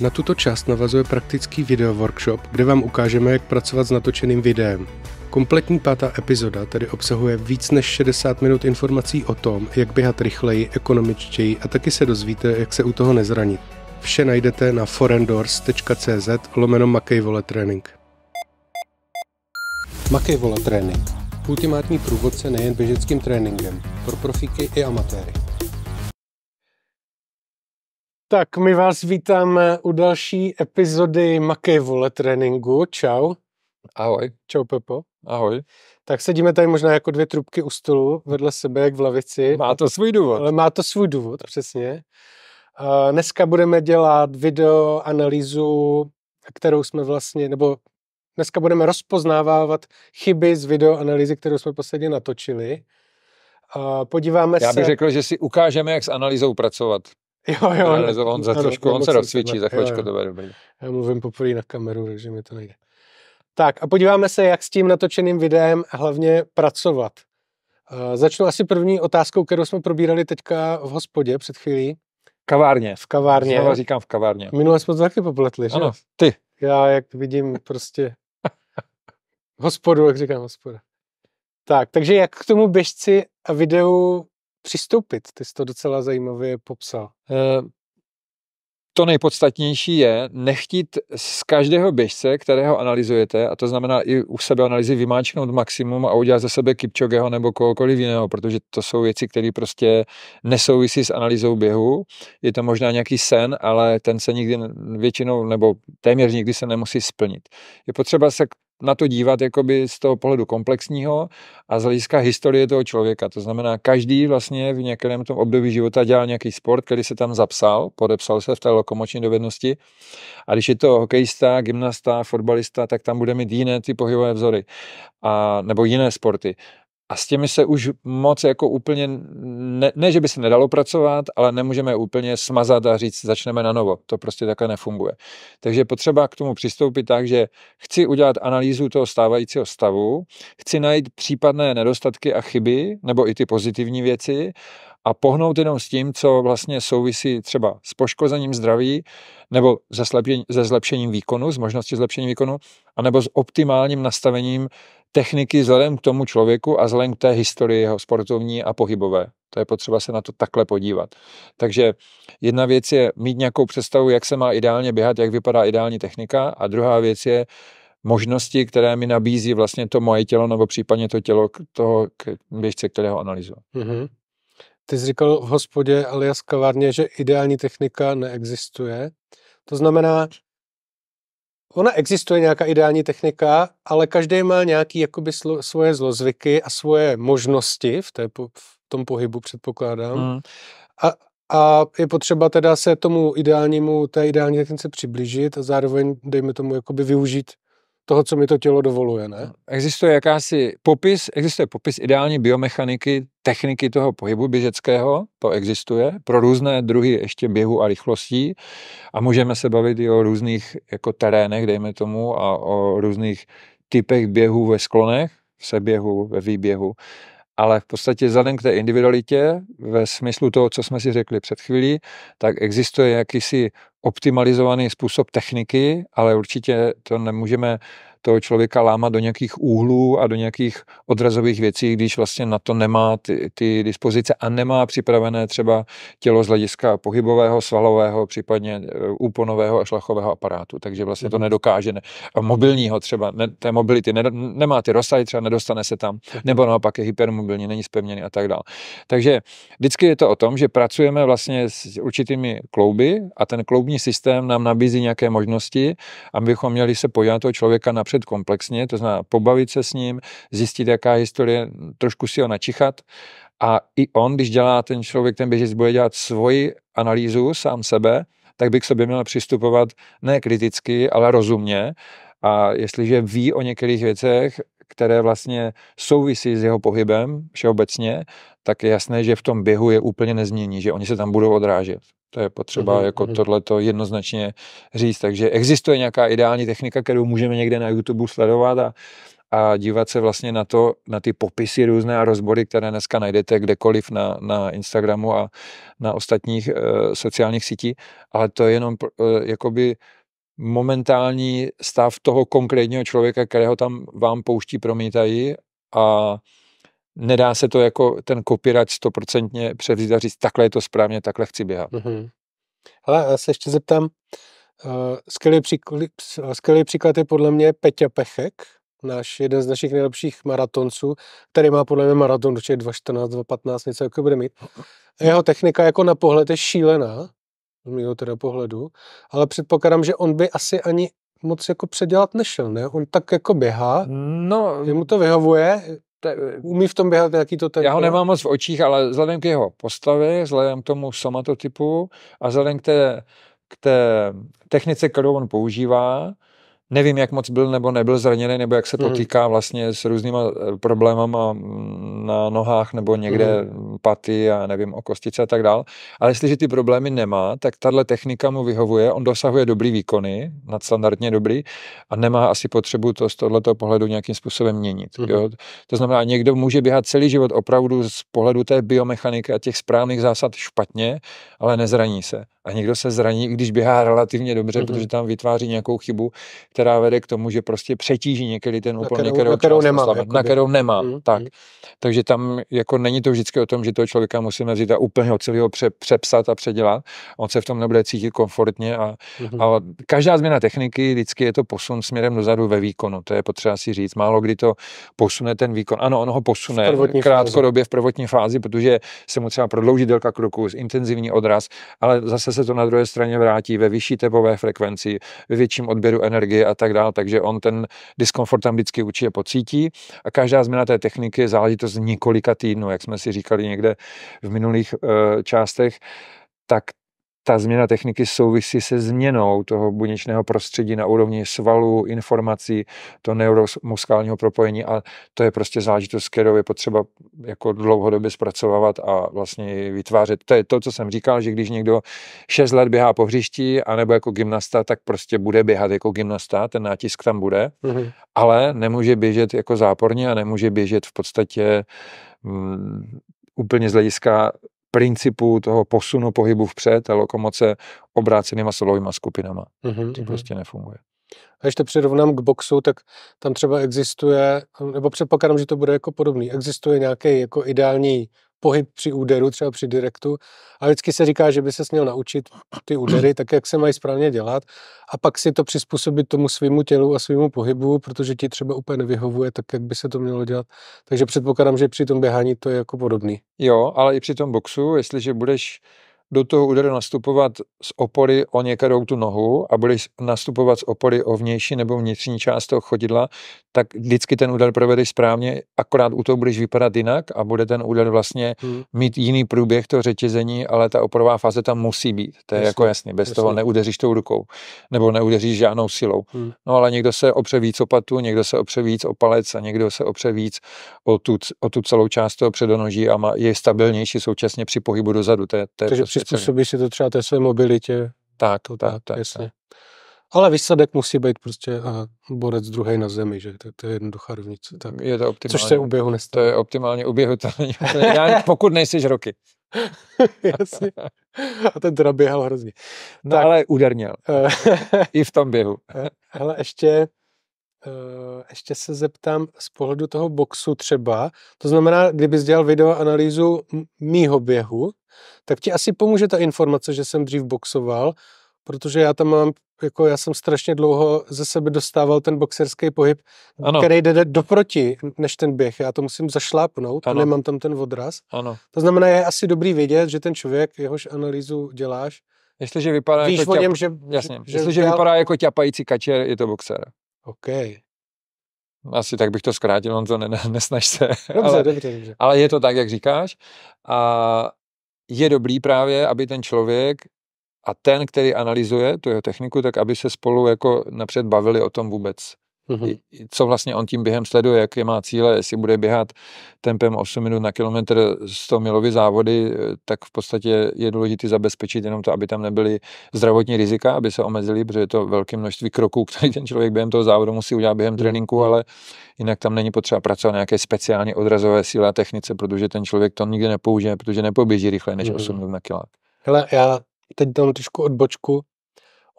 Na tuto část navazuje praktický video workshop, kde vám ukážeme, jak pracovat s natočeným videem. Kompletní pátá epizoda tedy obsahuje víc než 60 minut informací o tom, jak běhat rychleji, ekonomičtěji a taky se dozvíte, jak se u toho nezranit. Vše najdete na forendors.cz lomeno Makejvole Training. Makejvole Training. Ultimátní průvodce nejen běžeckým tréninkem pro profíky i amatéry. Tak my vás vítáme u další epizody Makevole tréninku. Čau. Ahoj. Čau Pepo. Ahoj. Tak sedíme tady možná jako dvě trubky u stolu vedle sebe, jak v lavici. Má to svůj důvod. Ale má to svůj důvod, přesně. Dneska budeme dělat video analýzu, kterou jsme vlastně, nebo dneska budeme rozpoznávávat chyby z analýzy, kterou jsme posledně natočili. Podíváme Já bych se... řekl, že si ukážeme, jak s analýzou pracovat. Jo, jo. No, ale to on, za ano, trošku, on se rozcvičí, za chvíličku, to bude dobrý. Já mluvím poprvé na kameru, takže mi to nejde. Tak a podíváme se, jak s tím natočeným videem hlavně pracovat. Uh, začnu asi první otázkou, kterou jsme probírali teďka v hospodě před chvílí. Kavárně. V kavárně. Znova říkám v kavárně. Minule jsme to taky popletli, že? Ano, ty. Já jak vidím prostě hospodu, jak říkám hospoda. Tak, takže jak k tomu běžci a videu přistoupit. Ty jsi to docela zajímavě popsal. Eh, to nejpodstatnější je nechtít z každého běžce, kterého analyzujete, a to znamená i u sebe analýzy vymáčknout maximum a udělat ze sebe Kipčogeho nebo kohokoliv jiného, protože to jsou věci, které prostě nesouvisí s analýzou běhu. Je to možná nějaký sen, ale ten se nikdy většinou nebo téměř nikdy se nemusí splnit. Je potřeba se na to dívat jakoby z toho pohledu komplexního a z hlediska historie toho člověka. To znamená, každý vlastně v některém tom období života dělal nějaký sport, který se tam zapsal, podepsal se v té lokomoční dovednosti. A když je to hokejista, gymnasta, fotbalista, tak tam bude mít jiné ty pohybové vzory a, nebo jiné sporty a s těmi se už moc jako úplně, ne, ne že by se nedalo pracovat, ale nemůžeme úplně smazat a říct, začneme na novo. To prostě takhle nefunguje. Takže potřeba k tomu přistoupit tak, že chci udělat analýzu toho stávajícího stavu, chci najít případné nedostatky a chyby, nebo i ty pozitivní věci a pohnout jenom s tím, co vlastně souvisí třeba s poškozením zdraví nebo se, slepěn, se zlepšením výkonu, s možností zlepšení výkonu, anebo s optimálním nastavením techniky vzhledem k tomu člověku a vzhledem k té historii jeho sportovní a pohybové. To je potřeba se na to takhle podívat. Takže jedna věc je mít nějakou představu, jak se má ideálně běhat, jak vypadá ideální technika a druhá věc je možnosti, které mi nabízí vlastně to moje tělo nebo případně to tělo toho běžce, kterého analyzuji. Mm-hmm. Ty jsi říkal v hospodě alias kavárně, že ideální technika neexistuje. To znamená, ona existuje nějaká ideální technika, ale každý má nějaké slo, svoje zlozvyky a svoje možnosti v, té, v tom pohybu, předpokládám. Mm. A, a je potřeba teda se tomu ideálnímu, té ideální technice přiblížit a zároveň, dejme tomu, jakoby využít toho, co mi to tělo dovoluje, ne? Existuje jakási popis, existuje popis ideální biomechaniky, techniky toho pohybu běžeckého, to existuje, pro různé druhy ještě běhu a rychlostí a můžeme se bavit i o různých jako terénech, dejme tomu, a o různých typech běhů ve sklonech, v seběhu, ve výběhu, ale v podstatě vzhledem k té individualitě, ve smyslu toho, co jsme si řekli před chvílí, tak existuje jakýsi optimalizovaný způsob techniky, ale určitě to nemůžeme člověka lámat do nějakých úhlů a do nějakých odrazových věcí, když vlastně na to nemá ty, ty dispozice a nemá připravené třeba tělo z hlediska pohybového, svalového, případně e, úponového a šlachového aparátu, takže vlastně to mhm. nedokáže. Ne, mobilního třeba, ne, té mobility, ne, nemá ty rozsahy, třeba nedostane se tam, nebo naopak je hypermobilní, není spevněný a tak dále. Takže vždycky je to o tom, že pracujeme vlastně s určitými klouby a ten kloubní systém nám nabízí nějaké možnosti, abychom měli se pojat toho člověka na napřed komplexně, to znamená pobavit se s ním, zjistit, jaká je historie, trošku si ho načichat a i on, když dělá ten člověk, ten běžec, bude dělat svoji analýzu sám sebe, tak by k sobě měl přistupovat ne kriticky, ale rozumně. A jestliže ví o některých věcech, které vlastně souvisí s jeho pohybem všeobecně, tak je jasné, že v tom běhu je úplně nezmění, že oni se tam budou odrážet. To je potřeba uh-huh, jako mhm. tohleto jednoznačně říct. Takže existuje nějaká ideální technika, kterou můžeme někde na YouTube sledovat a, a dívat se vlastně na to, na ty popisy různé a rozbory, které dneska najdete kdekoliv na, na Instagramu a na ostatních uh, sociálních sítí, ale to je jenom uh, jakoby momentální stav toho konkrétního člověka, kterého tam vám pouští promítají a nedá se to jako ten copyright stoprocentně převzít a říct, takhle je to správně, takhle chci běhat. Mm-hmm. Hele, já se ještě zeptám, eh, skvělý příklad, příklad je podle mě Peťa Pechek, náš, jeden z našich nejlepších maratonců, který má podle mě maraton určitě 2.14, 2.15, něco jako bude mít. Jeho technika jako na pohled je šílená, z mého teda pohledu, ale předpokládám, že on by asi ani moc jako předělat nešel, ne? On tak jako běhá, no, mu to vyhovuje, te, umí v tom běhat nějaký to tempo? Já ho nemám moc v očích, ale vzhledem k jeho postavě, vzhledem k tomu somatotypu a vzhledem k té, k té technice, kterou on používá, Nevím, jak moc byl nebo nebyl zraněný, nebo jak se potýká mhm. vlastně s různýma eh, problémama mm, na nohách nebo někde mhm. paty a nevím, o kostice a tak dál. Ale jestliže ty problémy nemá, tak tahle technika mu vyhovuje, on dosahuje dobrý výkony, nadstandardně dobrý a nemá asi potřebu to z tohoto pohledu nějakým způsobem měnit. Mm. Jo? To znamená, někdo může běhat celý život opravdu z pohledu té biomechaniky a těch správných zásad špatně, ale nezraní se a někdo se zraní, i když běhá relativně dobře, mm-hmm. protože tam vytváří nějakou chybu, která vede k tomu, že prostě přetíží někdy ten úplně na kterou, na kterou nemá. na kterou nemá. Mm-hmm. Mhm. Tak. Takže tam jako není to vždycky o tom, že toho člověka musíme vzít a úplně od celého pře, přepsat a předělat. On se v tom nebude cítit komfortně a, mm-hmm. a každá změna techniky vždycky je to posun směrem dozadu ve výkonu. To je potřeba si říct. Málo kdy to posune ten výkon. Ano, ono ho posune v krátkodobě fázi. v prvotní fázi, protože se mu třeba prodlouží délka kroku, intenzivní odraz, ale zase se to na druhé straně vrátí ve vyšší tepové frekvenci, ve větším odběru energie a tak dále, takže on ten diskomfort tam vždycky určitě pocítí a každá změna té techniky je záležitost několika týdnů, jak jsme si říkali někde v minulých uh, částech, tak ta změna techniky souvisí se změnou toho buněčného prostředí na úrovni svalů, informací, to neuromuskálního propojení a to je prostě záležitost, kterou je potřeba jako dlouhodobě zpracovávat a vlastně vytvářet. To je to, co jsem říkal, že když někdo 6 let běhá po hřišti anebo jako gymnasta, tak prostě bude běhat jako gymnasta, ten nátisk tam bude, mm-hmm. ale nemůže běžet jako záporně a nemůže běžet v podstatě mm, úplně z hlediska principu toho posunu pohybu vpřed, a lokomoce obrácenýma solovýma skupinama. Mm-hmm. Mhm. To prostě nefunguje. A když přirovnám k boxu, tak tam třeba existuje, nebo předpokládám, že to bude jako podobný, existuje nějaký jako ideální pohyb při úderu, třeba při direktu. A vždycky se říká, že by se měl naučit ty údery, tak jak se mají správně dělat, a pak si to přizpůsobit tomu svýmu tělu a svýmu pohybu, protože ti třeba úplně nevyhovuje tak, jak by se to mělo dělat. Takže předpokládám, že při tom běhání to je jako podobný. Jo, ale i při tom boxu, jestliže budeš do toho úderu nastupovat z opory o některou tu nohu a budeš nastupovat z opory o vnější nebo vnitřní část toho chodidla, tak vždycky ten úder provedeš správně, akorát u toho budeš vypadat jinak a bude ten úder vlastně hmm. mít jiný průběh toho řetězení, ale ta oporová fáze tam musí být. To je jasný, jako jasný, bez jasný. toho neudeříš tou rukou nebo neudeříš žádnou silou. Hmm. No ale někdo se opře víc o patu, někdo se opře víc o palec a někdo se opře víc o tu, o tu celou část toho předonoží a má, je stabilnější současně při pohybu dozadu. To je, to je Takže prostě přizpůsobí si to třeba té své mobilitě. Tak, to, tak, tak, jasně. tak. Ale výsledek musí být prostě a borec druhý na zemi, že to, to je jednoduchá rovnice. Tak. Je to optimální. Což se u běhu nestalo. To je optimálně u běhu, to není, Já, pokud nejsi roky. Jasně. A ten teda běhal hrozně. No tak. ale uderněl. Eh. I v tom běhu. Ale eh, ještě Eh, ještě se zeptám z pohledu toho boxu třeba, to znamená, kdybys dělal videoanalýzu mýho běhu, tak ti asi pomůže ta informace, že jsem dřív boxoval, protože já tam mám, jako já jsem strašně dlouho ze sebe dostával ten boxerský pohyb, ano. který jde doproti než ten běh. Já to musím zašlápnout ano. a nemám tam ten odraz. Ano. To znamená, je asi dobrý vědět, že ten člověk, jehož analýzu děláš, Jestliže vypadá jako Víš jako o něm, ťap... že, Jasně. Že, Jestliže vypadá jako ťapající kačer, je to boxer. OK. Asi tak bych to zkrátil, on to ne, nesnaž se. Dobře, ale, dobře, dobře. Ale je to tak, jak říkáš. A je dobrý právě, aby ten člověk a ten, který analyzuje tu jeho techniku, tak aby se spolu jako napřed bavili o tom vůbec Mm-hmm. Co vlastně on tím během sleduje, jaké má cíle, jestli bude běhat tempem 8 minut na kilometr 100 milovy závody, tak v podstatě je důležité zabezpečit jenom to, aby tam nebyly zdravotní rizika, aby se omezili, protože je to velké množství kroků, které ten člověk během toho závodu musí udělat během mm-hmm. tréninku, ale jinak tam není potřeba pracovat na nějaké speciální odrazové síle a technice, protože ten člověk to nikdy nepoužije, protože nepoběží rychle než 8 mm-hmm. minut na kilák. Hele, já teď dám trošku odbočku.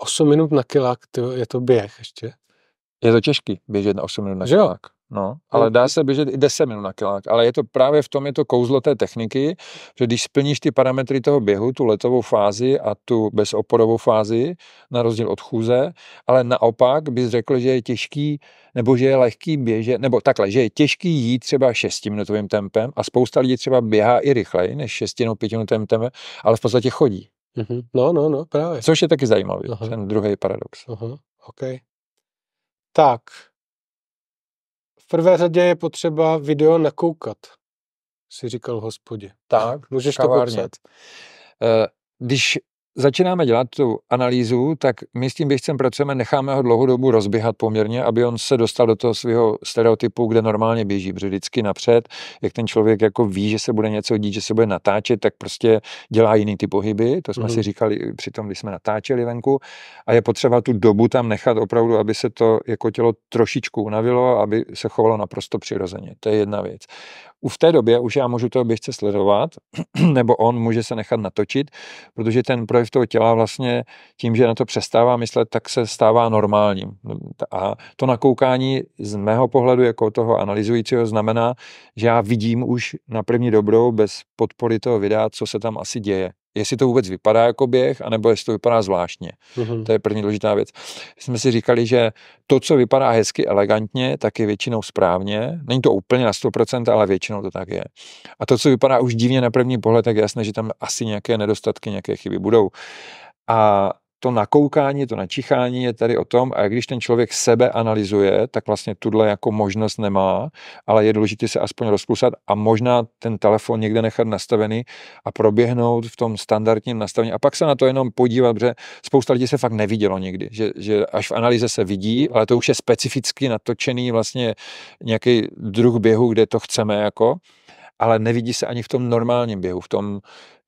8 minut na kilák, to je to běh ještě. Je to těžký běžet na 8 minut na kilák. No, ale no. dá se běžet i 10 minut na kilák, ale je to právě v tom je to kouzlo té techniky, že když splníš ty parametry toho běhu, tu letovou fázi a tu bezoporovou fázi, na rozdíl od chůze, ale naopak bys řekl, že je těžký, nebo že je lehký běžet, nebo takhle, že je těžký jít třeba 6-minutovým tempem a spousta lidí třeba běhá i rychleji než 6 nebo 5 minutovým tempem, ale v podstatě chodí. Mhm. No, no, no, právě. Což je taky zajímavý, Aha. ten druhý paradox. Aha. Okay. Tak. V prvé řadě je potřeba video nakoukat, si říkal v hospodě. Tak, Můžeš kavárně. to popsat. Eh, když začínáme dělat tu analýzu, tak my s tím běžcem pracujeme, necháme ho dlouhou dobu rozběhat poměrně, aby on se dostal do toho svého stereotypu, kde normálně běží, protože vždycky napřed, jak ten člověk jako ví, že se bude něco dít, že se bude natáčet, tak prostě dělá jiný ty pohyby, to jsme mm-hmm. si mhm. říkali při tom, když jsme natáčeli venku a je potřeba tu dobu tam nechat opravdu, aby se to jako tělo trošičku unavilo, aby se chovalo naprosto přirozeně. To je jedna věc. V té době už já můžu toho běžce sledovat, nebo on může se nechat natočit, protože ten projev zátěž toho těla vlastně tím, že na to přestává myslet, tak se stává normálním. A to nakoukání z mého pohledu jako toho analyzujícího znamená, že já vidím už na první dobrou bez podpory toho videa, co se tam asi děje jestli to vůbec vypadá jako běh, anebo jestli to vypadá zvláštně. Mm-hmm. To je první důležitá věc. Jsme si říkali, že to, co vypadá hezky, elegantně, tak je většinou správně. Není to úplně na 100%, ale většinou to tak je. A to, co vypadá už divně na první pohled, tak je jasné, že tam asi nějaké nedostatky, nějaké chyby budou. A to nakoukání, to načichání je tady o tom, a když ten člověk sebe analyzuje, tak vlastně tuhle jako možnost nemá, ale je důležité se aspoň rozklusat a možná ten telefon někde nechat nastavený a proběhnout v tom standardním nastavení. A pak se na to jenom podívat, že spousta lidí se fakt nevidělo nikdy, že, že až v analýze se vidí, ale to už je specificky natočený vlastně nějaký druh běhu, kde to chceme jako ale nevidí se ani v tom normálním běhu, v tom,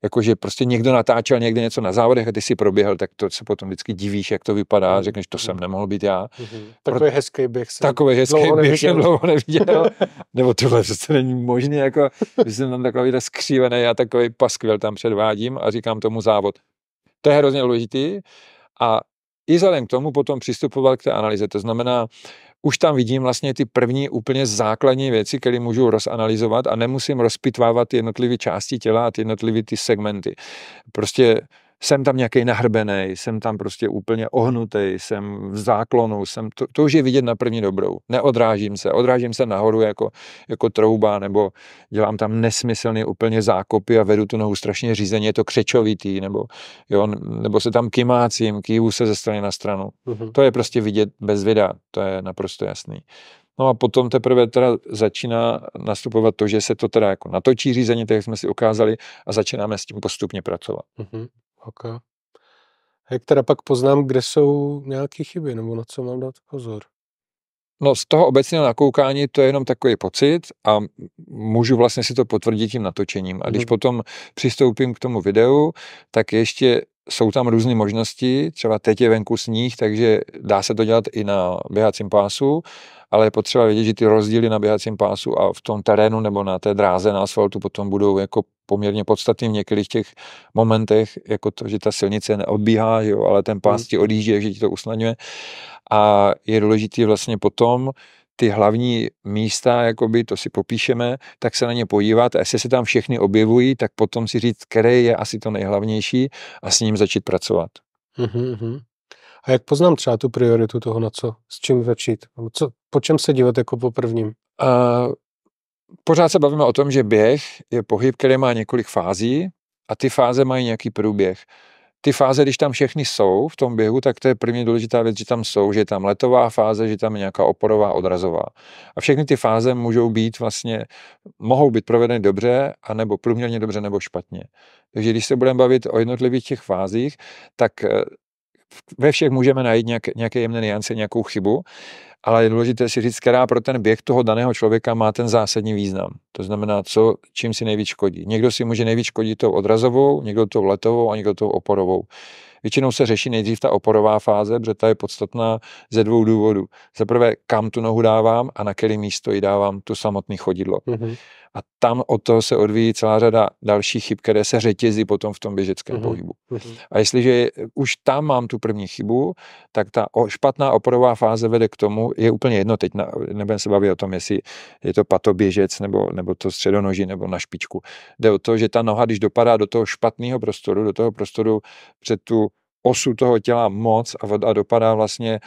jakože prostě někdo natáčel někde něco na závodech a ty si proběhl, tak to se potom vždycky divíš, jak to vypadá, mm. řekneš, to jsem mm-hmm. nemohl být já. Mm-hmm. Takový Pro... hezký běh jsem Takový hezký dlouho běh jsem dlouho neviděl. Nebo tohle přece není možné, jako, že jsem tam takový skřívený, já takový paskvěl tam předvádím a říkám tomu závod. To je hrozně důležitý a i vzhledem k tomu potom přistupoval k té analýze. To znamená, už tam vidím vlastně ty první úplně základní věci, které můžu rozanalizovat a nemusím rozpitvávat jednotlivé části těla a ty jednotlivé ty segmenty. Prostě jsem tam nějaký nahrbený, jsem tam prostě úplně ohnutý, jsem v záklonu, jsem, to, to už je vidět na první dobrou. Neodrážím se, odrážím se nahoru jako, jako trouba, nebo dělám tam nesmyslný úplně zákopy a vedu tu nohu strašně řízeně, je to křečovitý, nebo, jo, nebo se tam kymácím, kývu se ze strany na stranu. Mm-hmm. To je prostě vidět bez videa, to je naprosto jasný. No a potom teprve teda začíná nastupovat to, že se to teda jako natočí řízení, tak jak jsme si ukázali, a začínáme s tím postupně pracovat. Mm-hmm. Okay. Jak teda pak poznám, kde jsou nějaké chyby, nebo na co mám dát pozor? No z toho obecného nakoukání to je jenom takový pocit a můžu vlastně si to potvrdit tím natočením. A když mm. potom přistoupím k tomu videu, tak ještě jsou tam různé možnosti, třeba teď je venku sníh, takže dá se to dělat i na běhacím pásu ale je potřeba vědět, že ty rozdíly na běhacím pásu a v tom terénu nebo na té dráze na asfaltu potom budou jako poměrně podstatný v některých těch momentech, jako to, že ta silnice neodbíhá, jo, ale ten pás hmm. ti odjíždí, že ti to usnadňuje. A je důležitý vlastně potom, ty hlavní místa, jakoby, to si popíšeme, tak se na ně podívat a jestli se tam všechny objevují, tak potom si říct, který je asi to nejhlavnější a s ním začít pracovat. Mm-hmm. A jak poznám třeba tu prioritu toho, na co, s čím začít? Co, po čem se dívat jako po prvním? Uh, pořád se bavíme o tom, že běh je pohyb, který má několik fází a ty fáze mají nějaký průběh. Ty fáze, když tam všechny jsou v tom běhu, tak to je první důležitá věc, že tam jsou, že je tam letová fáze, že tam je nějaká oporová, odrazová. A všechny ty fáze můžou být vlastně, mohou být provedeny dobře, anebo průměrně dobře, nebo špatně. Takže když se budeme bavit o jednotlivých těch fázích, tak eh, ve všech můžeme najít nějak, nějaké jemné niance, nějakou chybu, ale je důležité si říct, která pro ten běh toho daného člověka má ten zásadní význam. To znamená, co, čím si nejvíc škodí. Někdo si může nejvíc škodit tou odrazovou, někdo tou letovou a někdo tou oporovou. Většinou se řeší nejdřív ta oporová fáze, protože ta je podstatná ze dvou důvodů. Za prvé, kam tu nohu dávám a na které místo ji dávám tu samotné chodidlo. Mm-hmm. A tam od toho se odvíjí celá řada dalších chyb, které se řetězí potom v tom běžeckém mm-hmm. pohybu. Mhm. A jestliže už tam mám tu první chybu, tak ta špatná oporová fáze vede k tomu, je úplně jedno, teď na, nebudeme se bavit o tom, jestli je to patoběžec nebo, nebo to středonoží nebo na špičku. Jde o to, že ta noha, když dopadá do toho špatného prostoru, do toho prostoru před tu osu toho těla moc a, a dopadá vlastně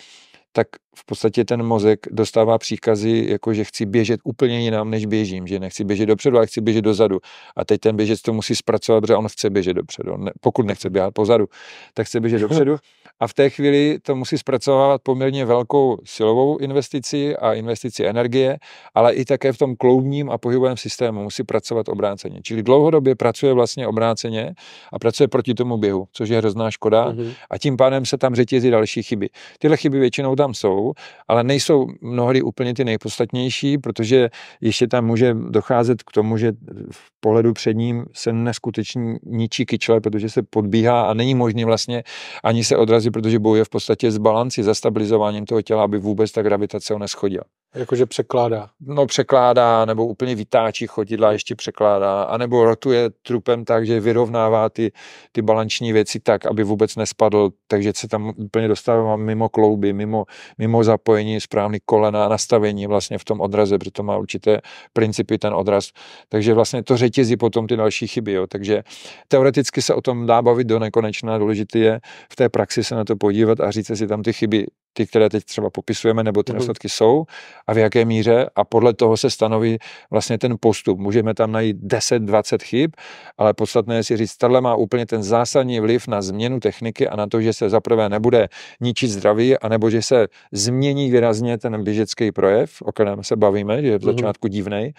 tak v podstatě ten mozek dostává příkazy, jako že chci běžet úplně jinam, než běžím, že nechci běžet dopředu, ale chci běžet dozadu. A teď ten běžec to musí zpracovat, protože on chce běžet dopředu. Ne, pokud nechce běhat pozadu, tak chce běžet dopředu. A v té chvíli to musí zpracovávat poměrně velkou silovou investici a investici energie, ale i také v tom kloubním a pohybovém systému musí pracovat obráceně. Čili dlouhodobě pracuje vlastně obráceně a pracuje proti tomu běhu, což je hrozná škoda. Mm-hmm. A tím pádem se tam řetězí další chyby. Tyhle chyby většinou tam jsou, ale nejsou mnohdy úplně ty nejpodstatnější, protože ještě tam může docházet k tomu, že v pohledu před ním se neskutečně ničí kyčle, protože se podbíhá a není možné vlastně ani se odrazit protože bojuje v podstatě s balanci, zastabilizováním toho těla, aby vůbec ta gravitace ho neschodila. Jakože překládá. No překládá, nebo úplně vytáčí chodidla, ještě překládá, anebo rotuje trupem tak, že vyrovnává ty, ty balanční věci tak, aby vůbec nespadl, takže se tam úplně dostává mimo klouby, mimo, mimo zapojení, správný kolena, nastavení vlastně v tom odraze, protože to má určité principy ten odraz. Takže vlastně to řetězí potom ty další chyby. Jo. Takže teoreticky se o tom dá bavit do nekonečna, důležité je v té praxi se na to podívat a říct si tam ty chyby ty, které teď třeba popisujeme, nebo ty mhm. následky jsou a v jaké míře a podle toho se stanoví vlastně ten postup. Můžeme tam najít 10-20 chyb, ale podstatné je si říct, tohle má úplně ten zásadní vliv na změnu techniky a na to, že se zaprvé nebude ničit zdraví, anebo že se změní výrazně ten běžecký projev, o kterém se bavíme, že je v mhm. začátku divný,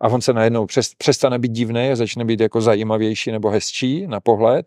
a on se najednou přestane být divný a začne být jako zajímavější nebo hezčí na pohled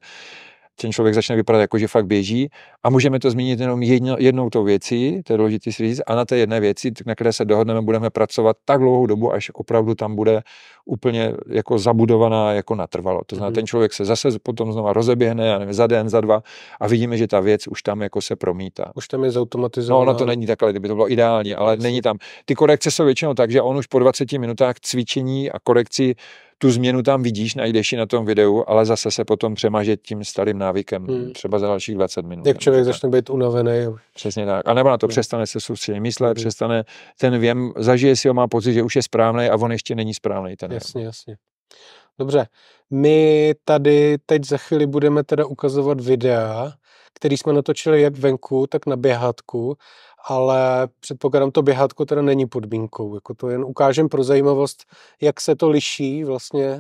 ten člověk začne vypadat jako, že fakt běží a můžeme to změnit jenom jedno, jednou tou věcí, to je důležité si říct, a na té jedné věci, na které se dohodneme, budeme pracovat tak dlouhou dobu, až opravdu tam bude úplně jako zabudovaná jako natrvalo. To znamená, mm ten člověk se zase potom znova rozeběhne, já nevím, za den, za dva a vidíme, že ta věc už tam jako se promítá. Už tam je zautomatizovaná. No, ono to není takhle, kdyby to bylo ideální, ale Jasně. není tam. Ty korekce jsou většinou tak, že on už po 20 minutách cvičení a korekci tu změnu tam vidíš, najdeš ji na tom videu, ale zase se potom přemažet tím starým návykem, hmm. třeba za dalších 20 minut. Jak člověk tak. začne být unavený. Přesně tak. A nebo na to hmm. přestane se soustředit myslet, hmm. přestane ten věm, zažije si ho, má pocit, že už je správný a on ještě není správný. Ten jasně, věm. jasně. Dobře, my tady teď za chvíli budeme teda ukazovat videa, který jsme natočili jak venku, tak na běhátku ale předpokládám to běhátko teda není podmínkou, jako to jen ukážem pro zajímavost, jak se to liší vlastně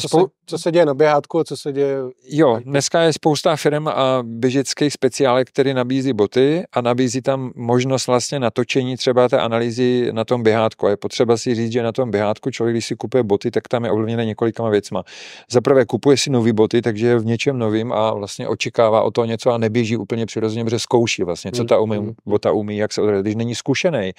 co, Spou- se, co se děje na běhátku a co se děje... Jo, dneska je spousta firm a běžeckých speciálek, které nabízí boty a nabízí tam možnost vlastně natočení třeba té analýzy na tom běhátku. A je potřeba si říct, že na tom běhátku člověk, když si kupuje boty, tak tam je ovlivněný několika věcma. Za prvé kupuje si nový boty, takže je v něčem novým a vlastně očekává o to něco a neběží úplně přirozeně, protože zkouší vlastně, co ta umí, mhm. bota umí, jak se odrazí, když není zkušený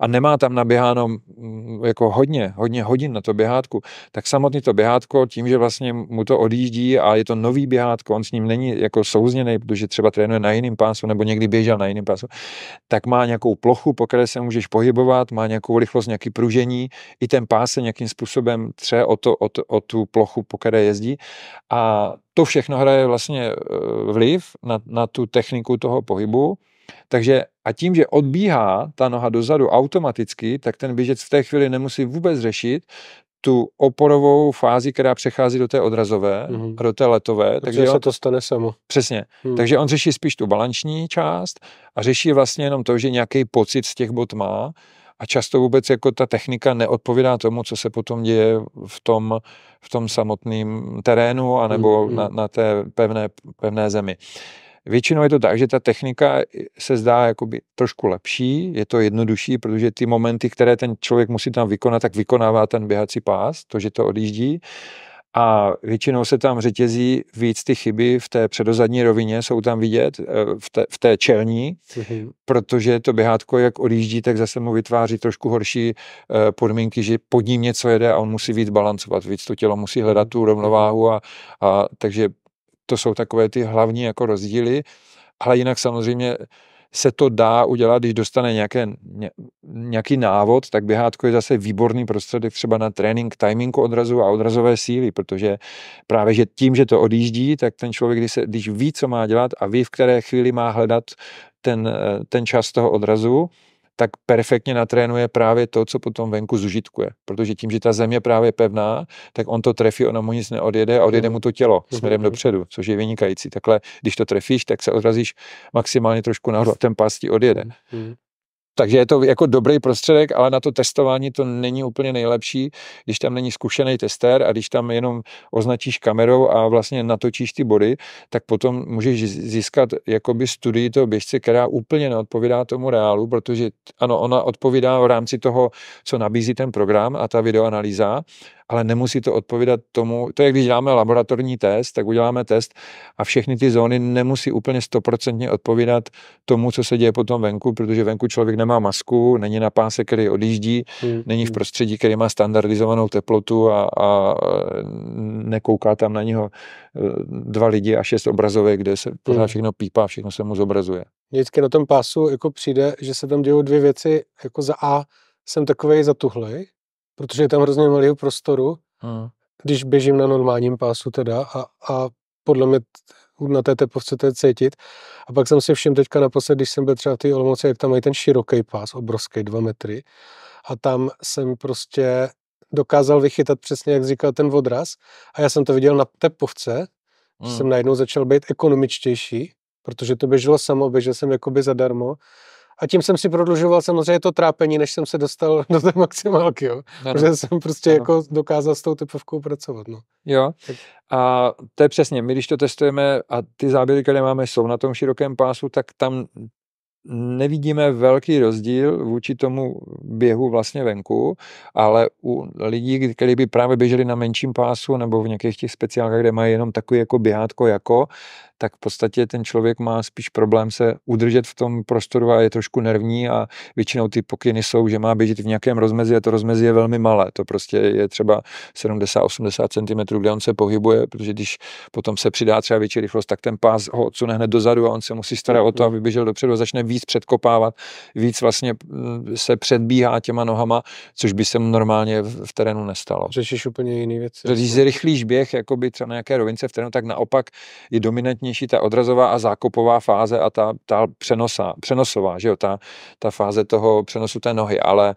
a nemá tam naběháno mm, jako hodně, hodně hodin na to běhátku, tak samotný to běhátku běhátko tím, že vlastně mu to odjíždí a je to nový běhátko, on s ním není jako souzněný, protože třeba trénuje na jiném pásu nebo někdy běžel na jiném pásu, tak má nějakou plochu, po které se můžeš pohybovat, má nějakou rychlost, nějaký pružení, i ten pás se nějakým způsobem tře o, to, o, to, o tu plochu, po které jezdí a to všechno hraje vlastně e, vliv na, na tu techniku toho pohybu. Takže a tím, že odbíhá ta noha dozadu automaticky, tak ten běžec v té chvíli nemusí vůbec řešit, tu oporovou fázi, která přechází do té odrazové, mm-hmm. do té letové. takže se to stane samo. Přesně. Mm. Takže on řeší spíš tu balanční část a řeší vlastně jenom to, že nějaký pocit z těch bod má a často vůbec jako ta technika neodpovídá tomu, co se potom děje v tom, v tom samotném terénu anebo mm-hmm. na, na té pevné, pevné zemi. Uh, Většinou je to tak, že ta technika se zdá jakoby trošku lepší, je to jednodušší, protože ty momenty, které ten člověk musí tam vykonat, tak vykonává ten běhací pás, to, že to odjíždí. A většinou se tam řetězí víc ty chyby v té předozadní rovině, jsou tam vidět, eh, v té, v té čelní, mm-hmm. protože to běhátko, jak odjíždí, tak zase mu vytváří trošku horší eh, podmínky, že pod ním něco jede a on musí víc balancovat, víc to tělo musí hledat mhm. tu rovnováhu. A, a takže to jsou takové ty hlavní jako rozdíly, ale jinak samozřejmě se to dá udělat, když dostane nějaké, ně, nějaký návod, tak běhátko je zase výborný prostředek třeba na trénink timingu odrazu a odrazové síly, protože právě že tím, že to odjíždí, tak ten člověk, když, se, když ví, co má dělat a ví, v které chvíli má hledat ten, eh, ten čas toho odrazu, tak perfektně natrénuje právě to, co potom venku zužitkuje. Protože tím, že ta země právě pevná, tak on to trefí, ono mu nic neodjede a odjede mhm. mu to tělo mhm. směrem dopředu, což je vynikající. Takhle, když to trefíš, tak se odrazíš maximálně trošku nahoru a ten pás ti odjede. Mhm. Takže je to jako dobrý prostředek, ale na to testování to není úplně nejlepší, když tam není zkušený testér a když tam jenom označíš kamerou a vlastně natočíš ty body, tak potom můžeš získat jakoby studii toho běžce, která úplně neodpovídá tomu reálu, protože ano, ona odpovídá v rámci toho, co nabízí ten program a ta videoanalýza, ale nemusí to odpovídat tomu, to je, když děláme laboratorní test, tak uděláme test a všechny ty zóny nemusí úplně stoprocentně odpovídat tomu, co se děje potom venku, protože venku člověk nemá masku, není na páse, který odjíždí, hmm. není v hmm. prostředí, který má standardizovanou teplotu a, a e, nekouká tam na něho e, dva lidi a šest obrazovek, kde se pořád hmm. všechno pípá, všechno se mu zobrazuje. Vždycky na tom pásu jako přijde, že se tam dějou dvě věci, jako za A jsem takovej zatuhlej, protože je tam hrozně malý prostoru, hmm. když běžím na normálním pásu teda a, a podle mě na té tepovce to je cítit. A pak jsem si všiml teďka naposled, když jsem byl třeba v té Olomouci, jak tam mají ten široký pás, obrovský, dva metry. A tam jsem prostě dokázal vychytat přesně, jak říkal ten odraz. A já jsem to viděl na tepovce, hmm. jsem najednou začal být ekonomičtější, protože to běželo samo, běžel jsem jakoby zadarmo a tím jsem si prodlužoval samozřejmě to trápení, než jsem se dostal do té maximálky, jo. Protože jsem prostě ano. jako dokázal s tou typovkou pracovat, no. Jo. Tak. A to je přesně, my když to testujeme a ty záběry, které máme, jsou na tom širokém pásu, tak tam nevidíme velký rozdíl vůči tomu běhu vlastně venku, ale u lidí, kteří by právě běželi na menším pásu nebo v nějakých těch speciálkách, kde mají jenom takový jako běhátko jako, tak v podstatě ten člověk má spíš problém se udržet v tom prostoru a je trošku nervní a většinou ty pokyny jsou, že má běžet v nějakém rozmezí a to rozmezí je velmi malé. To prostě je třeba 70-80 cm, kde on se pohybuje, protože když potom se přidá třeba větší rychlost, tak ten pás ho odsune hned dozadu a on se musí starat o to, aby běžel dopředu a začne víc předkopávat, víc vlastně mm, se předbíhá těma nohama, což by se mu normálně v terénu nestalo. Řešíš úplně jiný věc. Když zrychlíš běh, by třeba na nějaké rovince v terénu, tak naopak je dominantní nejnutnější ta odrazová a zákopová fáze a ta, ta přenosa, přenosová, že jo, ta, ta fáze toho přenosu té nohy, ale,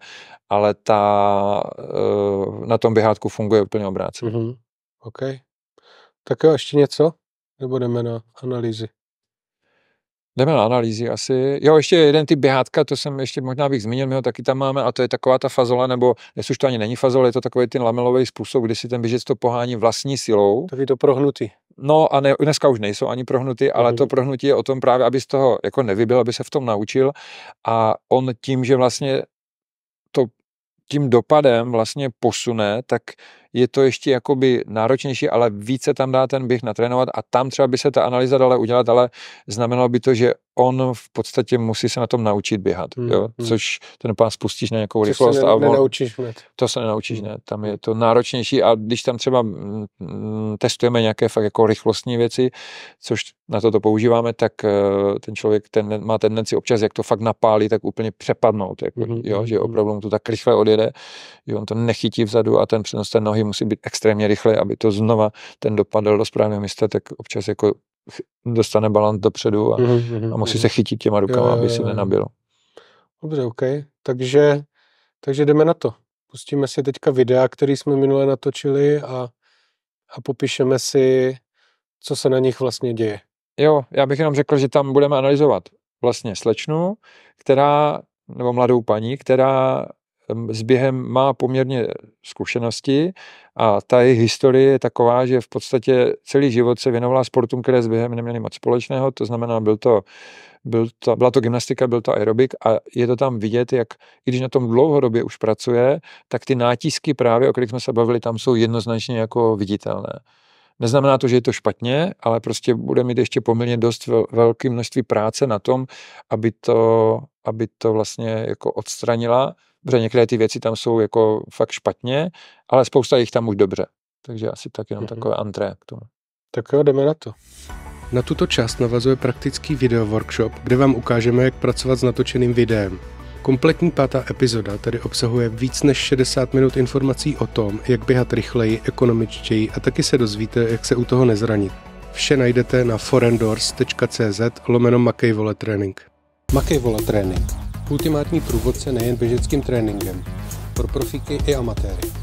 ale ta eh, na tom běhátku funguje úplně obráceně. Mm-hmm. OK. Tak jo, ještě něco? Nebo jdeme na analýzy? Jdeme na analýzy asi. Jo, ještě jeden typ běhátka, to jsem ještě možná bych zmínil, my ho taky tam máme, a to je taková ta fazola, nebo jestli už to ani není fazola, je to takový ten lamelový způsob, kdy si ten běžec to pohání vlastní silou. Taky to prohnutý. No a ne, dneska už nejsou ani prohnuty, ale to mhm. prohnutí je o tom právě, aby z toho jako nevybil, aby se v tom naučil a on tím, že vlastně to tím dopadem vlastně posune, tak je to ještě jakoby náročnější, ale více tam dá ten běh natrénovat a tam třeba by se ta analýza dala udělat, ale znamenalo by to, že on v podstatě musí se na tom naučit běhat, hmm, jo? Hmm. což ten pán spustíš na nějakou což rychlost. Se ne, a on, hned. To se nenaučíš hmm. ne. tam je to náročnější a když tam třeba mm, testujeme nějaké fakt jako rychlostní věci, což na to to používáme, tak eh, ten člověk ten, má tendenci občas, jak to fakt napálí, tak úplně přepadnout, jako, mm-hmm. jo? Hmm, že opravdu mu to tak rychle odjede, že on to nechytí vzadu a ten přenos té nohy nohy musí být extrémně rychle, aby to znova ten dopadl do správného místa, tak občas jako dostane balant dopředu a, mhm, a mhm, musí mhm. se chytit těma rukama, aby si nenabilo. Dobře, OK. Takže, takže jdeme na to. Pustíme si teďka videa, který jsme minule natočili a, a popíšeme si, co se na nich vlastně děje. Jo, já bych jenom řekl, že tam budeme analyzovat vlastně slečnu, která, nebo mladou paní, která s během má poměrně zkušenosti a ta jejich historie je taková, že v podstatě celý život se věnovala sportům, které s během neměly moc společného, to znamená, byl to, byl to, byla to gymnastika, byl to aerobik a je to tam vidět, jak i když na tom dlouhodobě už pracuje, tak ty nátisky právě, o kterých jsme se bavili, tam jsou jednoznačně jako viditelné. Neznamená to, že je to špatně, ale prostě bude mít ještě poměrně dost velké množství práce na tom, aby to, aby to vlastně jako odstranila protože některé ty věci tam jsou jako fakt špatně, ale spousta jich tam už dobře. Takže asi tak jenom mm-hmm. takové antré k tomu. Tak jo, jdeme na to. Na tuto část navazuje praktický video workshop, kde vám ukážeme, jak pracovat s natočeným videem. Kompletní pátá epizoda tedy obsahuje víc než 60 minut informací o tom, jak běhat rychleji, ekonomičtěji a taky se dozvíte, jak se u toho nezranit. Vše najdete na forendors.cz lomeno Makejvole Training. Makejvole Training ultimátní průvodce nejen běžeckým tréninkem pro profíky i amatéry.